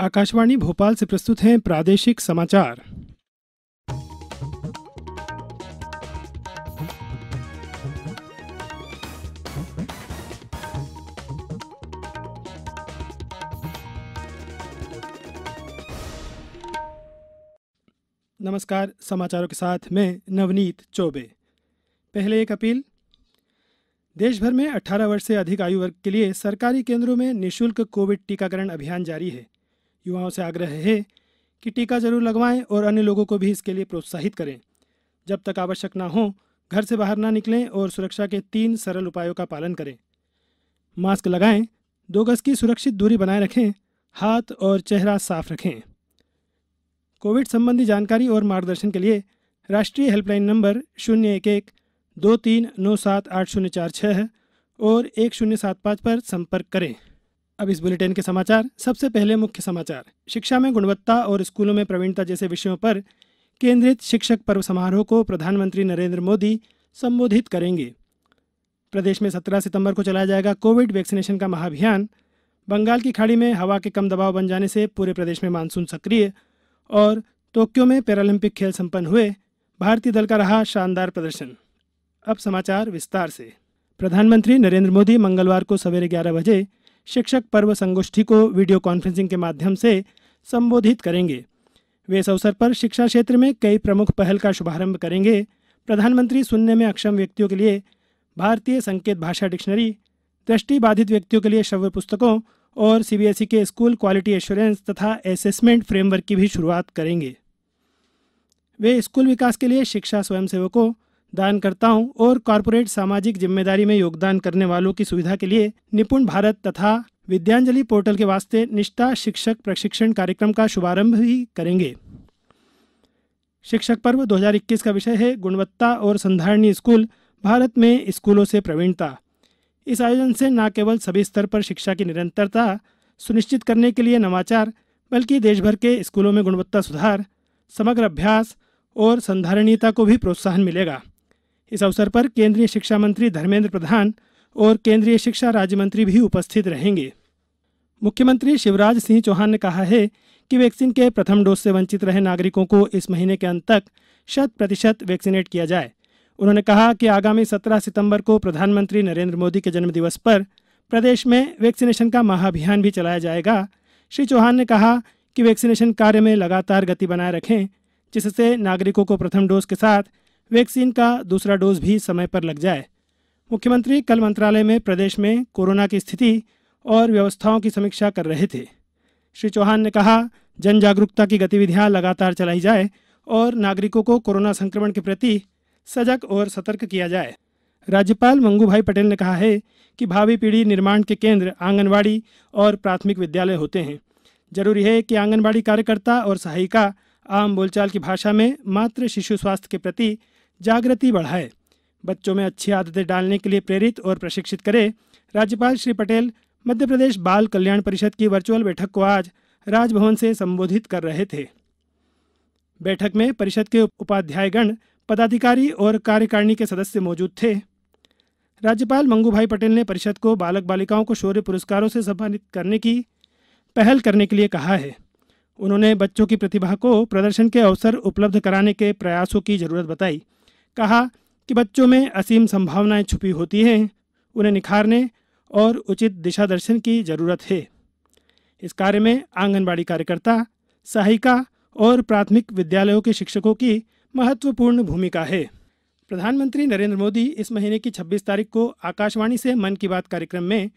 आकाशवाणी भोपाल से प्रस्तुत हैं प्रादेशिक समाचार नमस्कार समाचारों के साथ मैं नवनीत चौबे पहले एक अपील देश भर में 18 वर्ष से अधिक आयु वर्ग के लिए सरकारी केंद्रों में निशुल्क कोविड टीकाकरण अभियान जारी है युवाओं से आग्रह है कि टीका जरूर लगवाएं और अन्य लोगों को भी इसके लिए प्रोत्साहित करें जब तक आवश्यक ना हो घर से बाहर ना निकलें और सुरक्षा के तीन सरल उपायों का पालन करें मास्क लगाएं दो गज की सुरक्षित दूरी बनाए रखें हाथ और चेहरा साफ रखें कोविड संबंधी जानकारी और मार्गदर्शन के लिए राष्ट्रीय हेल्पलाइन नंबर शून्य एक एक दो तीन नौ सात आठ शून्य चार छः और एक शून्य सात पाँच पर संपर्क करें अब इस बुलेटिन के समाचार सबसे पहले मुख्य समाचार शिक्षा में गुणवत्ता और स्कूलों में प्रवीणता जैसे विषयों पर केंद्रित शिक्षक पर्व समारोह को प्रधानमंत्री नरेंद्र मोदी संबोधित करेंगे प्रदेश में 17 सितंबर को चलाया जाएगा कोविड वैक्सीनेशन का महाअभियान बंगाल की खाड़ी में हवा के कम दबाव बन जाने से पूरे प्रदेश में मानसून सक्रिय और टोक्यो में पैरालंपिक खेल संपन्न हुए भारतीय दल का रहा शानदार प्रदर्शन अब समाचार विस्तार से प्रधानमंत्री नरेंद्र मोदी मंगलवार को सवेरे ग्यारह बजे शिक्षक पर्व संगोष्ठी को वीडियो कॉन्फ्रेंसिंग के माध्यम से संबोधित करेंगे वे इस अवसर पर शिक्षा क्षेत्र में कई प्रमुख पहल का शुभारंभ करेंगे प्रधानमंत्री सुनने में अक्षम व्यक्तियों के लिए भारतीय संकेत भाषा डिक्शनरी दृष्टि बाधित व्यक्तियों के लिए शव्य पुस्तकों और सीबीएसई के स्कूल क्वालिटी एश्योरेंस तथा एसेसमेंट फ्रेमवर्क की भी शुरुआत करेंगे वे स्कूल विकास के लिए शिक्षा स्वयंसेवकों दानकर्ताओं और कॉरपोरेट सामाजिक जिम्मेदारी में योगदान करने वालों की सुविधा के लिए निपुण भारत तथा विद्यांजलि पोर्टल के वास्ते निष्ठा शिक्षक प्रशिक्षण कार्यक्रम का शुभारंभ भी करेंगे शिक्षक पर्व 2021 का विषय है गुणवत्ता और संधारणीय स्कूल भारत में स्कूलों से प्रवीणता इस आयोजन से न केवल सभी स्तर पर शिक्षा की निरंतरता सुनिश्चित करने के लिए नवाचार बल्कि देशभर के स्कूलों में गुणवत्ता सुधार समग्र अभ्यास और संधारणीयता को भी प्रोत्साहन मिलेगा इस अवसर पर केंद्रीय शिक्षा मंत्री धर्मेंद्र प्रधान और केंद्रीय शिक्षा राज्य मंत्री भी उपस्थित रहेंगे मुख्यमंत्री शिवराज सिंह चौहान ने कहा है कि वैक्सीन के प्रथम डोज से वंचित रहे नागरिकों को इस महीने के अंत तक शत प्रतिशत वैक्सीनेट किया जाए उन्होंने कहा कि आगामी 17 सितंबर को प्रधानमंत्री नरेंद्र मोदी के जन्मदिवस पर प्रदेश में वैक्सीनेशन का महाअभियान भी चलाया जाएगा श्री चौहान ने कहा कि वैक्सीनेशन कार्य में लगातार गति बनाए रखें जिससे नागरिकों को प्रथम डोज के साथ वैक्सीन का दूसरा डोज भी समय पर लग जाए मुख्यमंत्री कल मंत्रालय में प्रदेश में कोरोना की स्थिति और व्यवस्थाओं की समीक्षा कर रहे थे श्री चौहान ने कहा जन जागरूकता की गतिविधियां लगातार चलाई जाए और नागरिकों को कोरोना संक्रमण के प्रति सजग और सतर्क किया जाए राज्यपाल मंगू भाई पटेल ने कहा है कि भावी पीढ़ी निर्माण के केंद्र आंगनबाड़ी और प्राथमिक विद्यालय होते हैं जरूरी है कि आंगनबाड़ी कार्यकर्ता और सहायिका आम बोलचाल की भाषा में मात्र शिशु स्वास्थ्य के प्रति जागृति बढ़ाए बच्चों में अच्छी आदतें डालने के लिए प्रेरित और प्रशिक्षित करे राज्यपाल श्री पटेल मध्य प्रदेश बाल कल्याण परिषद की वर्चुअल बैठक को आज राजभवन से संबोधित कर रहे थे बैठक में परिषद के उपाध्यायगण पदाधिकारी और कार्यकारिणी के सदस्य मौजूद थे राज्यपाल मंगूभाई पटेल ने परिषद को बालक बालिकाओं को शौर्य पुरस्कारों से सम्मानित करने की पहल करने के लिए कहा है उन्होंने बच्चों की प्रतिभा को प्रदर्शन के अवसर उपलब्ध कराने के प्रयासों की जरूरत बताई कहा कि बच्चों में असीम संभावनाएं छुपी होती हैं उन्हें निखारने और उचित दिशा दर्शन की जरूरत है इस कार्य में आंगनबाड़ी कार्यकर्ता सहायिका और प्राथमिक विद्यालयों के शिक्षकों की महत्वपूर्ण भूमिका है प्रधानमंत्री नरेंद्र मोदी इस महीने की 26 तारीख को आकाशवाणी से मन की बात कार्यक्रम में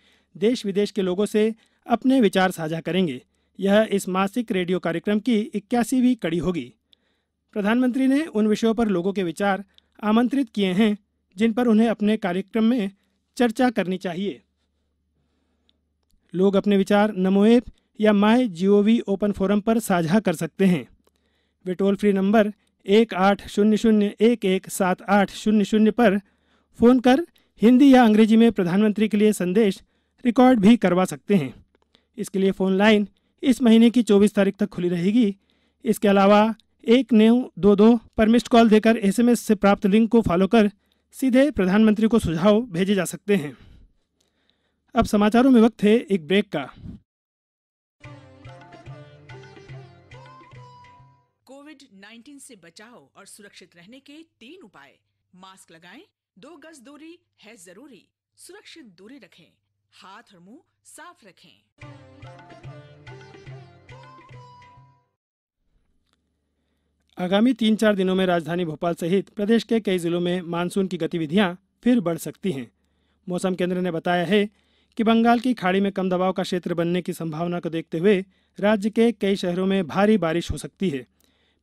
देश विदेश के लोगों से अपने विचार साझा करेंगे यह इस मासिक रेडियो कार्यक्रम की इक्यासीवीं कड़ी होगी प्रधानमंत्री ने उन विषयों पर लोगों के विचार आमंत्रित किए हैं जिन पर उन्हें अपने कार्यक्रम में चर्चा करनी चाहिए लोग अपने विचार नमो ऐप या माई जीओवी ओपन फोरम पर साझा कर सकते हैं वे टोल फ्री नंबर एक आठ शून्य शून्य एक एक सात आठ शून्य शून्य पर फ़ोन कर हिंदी या अंग्रेजी में प्रधानमंत्री के लिए संदेश रिकॉर्ड भी करवा सकते हैं इसके लिए फ़ोन लाइन इस महीने की 24 तारीख तक खुली रहेगी इसके अलावा एक नौ दो दो पर मिस्ड कॉल देकर एसएमएस से प्राप्त लिंक को फॉलो कर सीधे प्रधानमंत्री को सुझाव भेजे जा सकते हैं अब समाचारों में वक्त है एक ब्रेक का कोविड 19 से बचाव और सुरक्षित रहने के तीन उपाय मास्क लगाएं, दो गज दूरी है जरूरी सुरक्षित दूरी रखें हाथ और मुंह साफ रखें आगामी तीन चार दिनों में राजधानी भोपाल सहित प्रदेश के कई जिलों में मानसून की गतिविधियां फिर बढ़ सकती हैं मौसम केंद्र ने बताया है कि बंगाल की खाड़ी में कम दबाव का क्षेत्र बनने की संभावना को देखते हुए राज्य के कई शहरों में भारी बारिश हो सकती है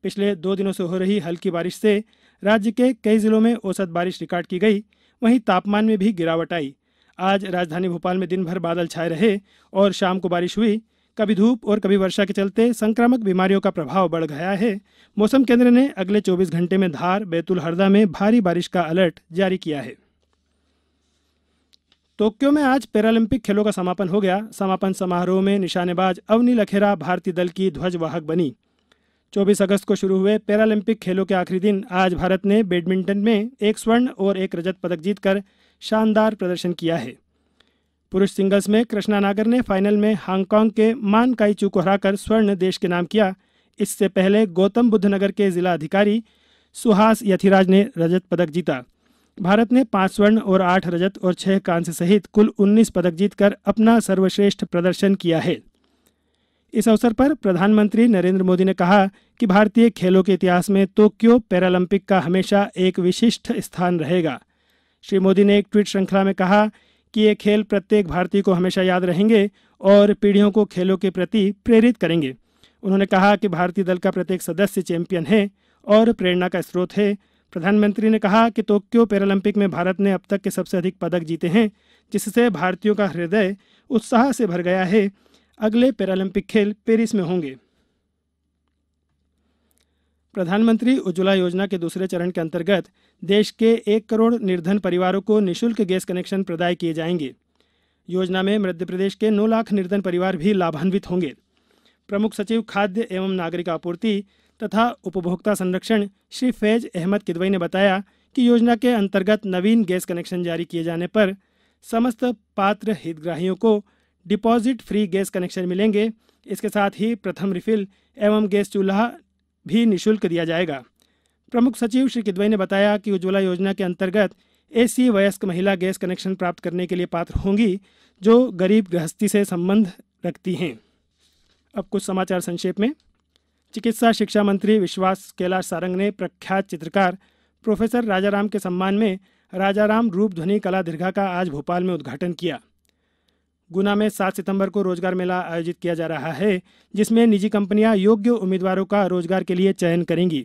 पिछले दो दिनों से हो रही हल्की बारिश से राज्य के कई जिलों में औसत बारिश रिकॉर्ड की गई वहीं तापमान में भी गिरावट आई आज राजधानी भोपाल में दिन भर बादल छाए रहे और शाम को बारिश हुई कभी धूप और कभी वर्षा के चलते संक्रामक बीमारियों का प्रभाव बढ़ गया है मौसम केंद्र ने अगले 24 घंटे में धार बैतूल हरदा में भारी बारिश का अलर्ट जारी किया है टोक्यो में आज पैरालंपिक खेलों का समापन हो गया समापन समारोह में निशानेबाज अवनी लखेरा भारतीय दल की ध्वजवाहक बनी 24 अगस्त को शुरू हुए पैरालंपिक खेलों के आखिरी दिन आज भारत ने बैडमिंटन में एक स्वर्ण और एक रजत पदक जीतकर शानदार प्रदर्शन किया है पुरुष सिंगल्स में कृष्णा नागर ने फाइनल में हांगकांग के मान काईचू को हराकर स्वर्ण देश के नाम किया इससे पहले गौतम बुद्ध नगर के जिला अधिकारी सुहास यथिराज ने रजत पदक जीता भारत ने पांच स्वर्ण और आठ रजत और छह कांस्य सहित कुल उन्नीस पदक जीतकर अपना सर्वश्रेष्ठ प्रदर्शन किया है इस अवसर पर प्रधानमंत्री नरेंद्र मोदी ने कहा कि भारतीय खेलों के इतिहास में टोक्यो पैरालंपिक का हमेशा एक विशिष्ट स्थान रहेगा श्री मोदी ने एक ट्वीट श्रृंखला में कहा कि ये खेल प्रत्येक भारतीय को हमेशा याद रहेंगे और पीढ़ियों को खेलों के प्रति प्रेरित करेंगे उन्होंने कहा कि भारतीय दल का प्रत्येक सदस्य चैंपियन है और प्रेरणा का स्रोत है प्रधानमंत्री ने कहा कि टोक्यो पैरालंपिक में भारत ने अब तक के सबसे अधिक पदक जीते हैं जिससे भारतीयों का हृदय उत्साह से भर गया है अगले पैरालंपिक खेल पेरिस में होंगे प्रधानमंत्री उज्ज्वला योजना के दूसरे चरण के अंतर्गत देश के एक करोड़ निर्धन परिवारों को निःशुल्क गैस कनेक्शन प्रदाय किए जाएंगे योजना में मध्य प्रदेश के नौ लाख निर्धन परिवार भी लाभान्वित होंगे प्रमुख सचिव खाद्य एवं नागरिक आपूर्ति तथा उपभोक्ता संरक्षण श्री फैज अहमद किदवई ने बताया कि योजना के अंतर्गत नवीन गैस कनेक्शन जारी किए जाने पर समस्त पात्र हितग्राहियों को डिपॉजिट फ्री गैस कनेक्शन मिलेंगे इसके साथ ही प्रथम रिफिल एवं गैस चूल्हा भी निःशुल्क दिया जाएगा प्रमुख सचिव श्री किदवई ने बताया कि उज्ज्वला योजना के अंतर्गत ऐसी वयस्क महिला गैस कनेक्शन प्राप्त करने के लिए पात्र होंगी जो गरीब गृहस्थी से संबंध रखती हैं अब कुछ समाचार संक्षेप में चिकित्सा शिक्षा मंत्री विश्वास कैलाश सारंग ने प्रख्यात चित्रकार प्रोफेसर राजाराम के सम्मान में राजाराम रूप ध्वनि कला दीर्घा का आज भोपाल में उद्घाटन किया गुना में सात सितंबर को रोजगार मेला आयोजित किया जा रहा है जिसमें निजी कंपनियां योग्य उम्मीदवारों का रोजगार के लिए चयन करेंगी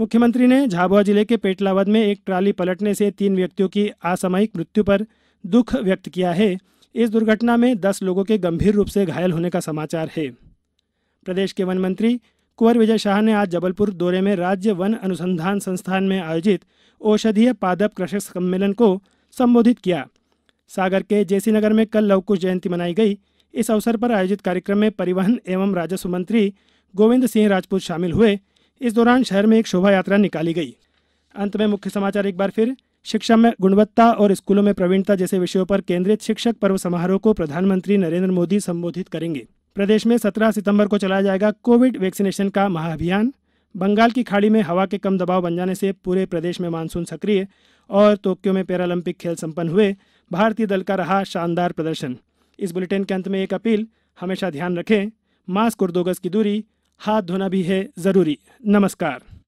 मुख्यमंत्री ने झाबुआ जिले के पेटलावद में एक ट्राली पलटने से तीन व्यक्तियों की असामयिक मृत्यु पर दुख व्यक्त किया है इस दुर्घटना में दस लोगों के गंभीर रूप से घायल होने का समाचार है प्रदेश के वन मंत्री कुंवर विजय शाह ने आज जबलपुर दौरे में राज्य वन अनुसंधान संस्थान में आयोजित औषधीय पादप कृषक सम्मेलन को संबोधित किया सागर के जेसी नगर में कल लवकुश जयंती मनाई गई इस अवसर पर आयोजित कार्यक्रम में परिवहन एवं राजस्व मंत्री गोविंद सिंह राजपूत शामिल हुए इस दौरान शहर में एक शोभा यात्रा निकाली गई अंत में मुख्य समाचार एक बार फिर शिक्षा में गुणवत्ता और स्कूलों में प्रवीणता जैसे विषयों पर केंद्रित शिक्षक पर्व समारोह को प्रधानमंत्री नरेंद्र मोदी संबोधित करेंगे प्रदेश में 17 सितंबर को चलाया जाएगा कोविड वैक्सीनेशन का महाअभियान बंगाल की खाड़ी में हवा के कम दबाव बन जाने से पूरे प्रदेश में मानसून सक्रिय और टोक्यो में पैरालंपिक खेल संपन्न हुए भारतीय दल का रहा शानदार प्रदर्शन इस बुलेटिन के अंत में एक अपील हमेशा ध्यान रखें मास्क और दो गज की दूरी हाथ धोना भी है ज़रूरी नमस्कार